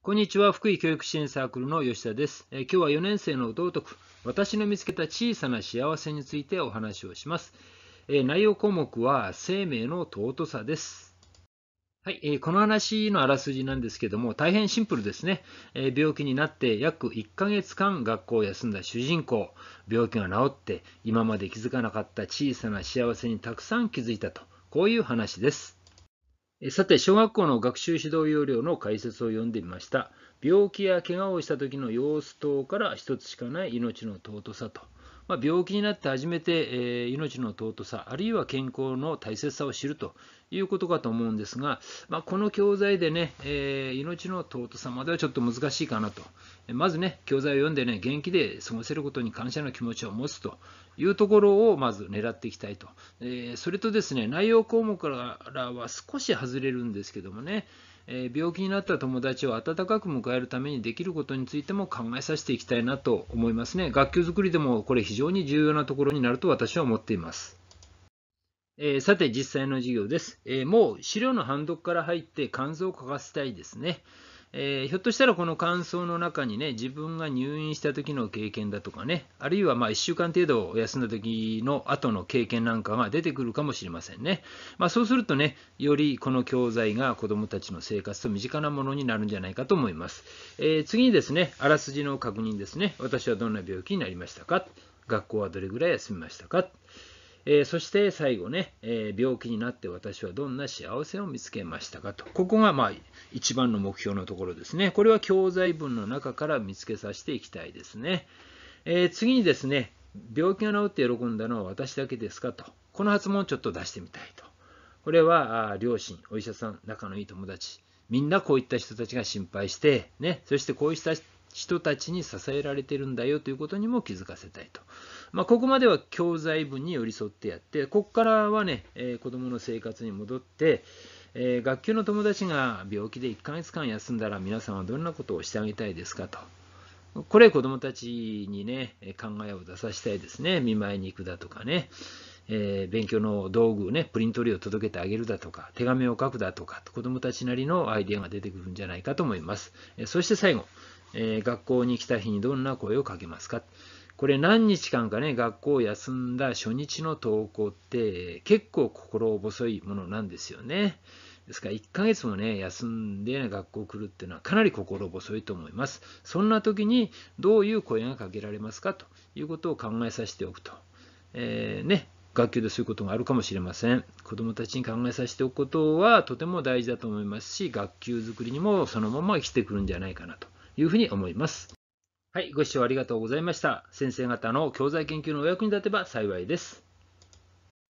こんにちは福井教育支援サークルの吉田です、え今日は4年生の弟く私の見つけた小さな幸せについてお話をします、え内容項目は生命の尊さですはい、えー、この話のあらすじなんですけども、大変シンプルですね、え病気になって約1ヶ月間学校を休んだ主人公、病気が治って、今まで気づかなかった小さな幸せにたくさん気づいたと、こういう話です。さて、小学校の学習指導要領の解説を読んでみました。病気や怪我をした時の様子等から一つしかない命の尊さと。まあ、病気になって初めて、えー、命の尊さあるいは健康の大切さを知るということかと思うんですが、まあ、この教材でね、えー、命の尊さまではちょっと難しいかなとまずね教材を読んでね元気で過ごせることに感謝の気持ちを持つというところをまず狙っていきたいと、えー、それとですね内容項目からは少し外れるんですけどもねえ病気になった友達を温かく迎えるためにできることについても考えさせていきたいなと思いますね。学級づくりでもこれ非常に重要なところになると私は思っています。えー、さて、実際の授業です、えー、もう資料の判読から入って、肝臓を書かせたいですね。えー、ひょっとしたらこの感想の中にね、自分が入院した時の経験だとかね、あるいはま1週間程度休んだ時の後の経験なんかが出てくるかもしれませんね。まあ、そうするとね、よりこの教材が子どもたちの生活と身近なものになるんじゃないかと思います。えー、次にですね、あらすじの確認ですね。私はどんな病気になりましたか学校はどれぐらい休みましたかえー、そして最後ね、えー、病気になって私はどんな幸せを見つけましたかと。ここがまあ一番の目標のところですね。これは教材文の中から見つけさせていきたいですね。えー、次にですね、病気が治って喜んだのは私だけですかと。この発問をちょっと出してみたいと。これは両親、お医者さん、仲のいい友達、みんなこういった人たちが心配して、ね、そしてこうした人たちに支えられてるんだよということにも気づかせたいと。まあ、ここまでは教材文に寄り添ってやってここからはね、えー、子どもの生活に戻って、えー、学級の友達が病気で1ヶ月間休んだら皆さんはどんなことをしてあげたいですかと。これ子どもたちにね考えを出させたいですね見舞いに行くだとかね、えー、勉強の道具ねプリント類を届けてあげるだとか手紙を書くだとか子どもたちなりのアイデアが出てくるんじゃないかと思います、えそして最後、えー、学校に来た日にどんな声をかけますかこれ何日間かね、学校を休んだ初日の登校って結構心細いものなんですよね。ですから1ヶ月もね、休んで学校来るっていうのはかなり心細いと思います。そんな時にどういう声がかけられますかということを考えさせておくと。えー、ね、学級でそういうことがあるかもしれません。子どもたちに考えさせておくことはとても大事だと思いますし、学級づくりにもそのまま生きてくるんじゃないかなというふうに思います。はい、ご視聴ありがとうございました。先生方の教材研究のお役に立てば幸いです。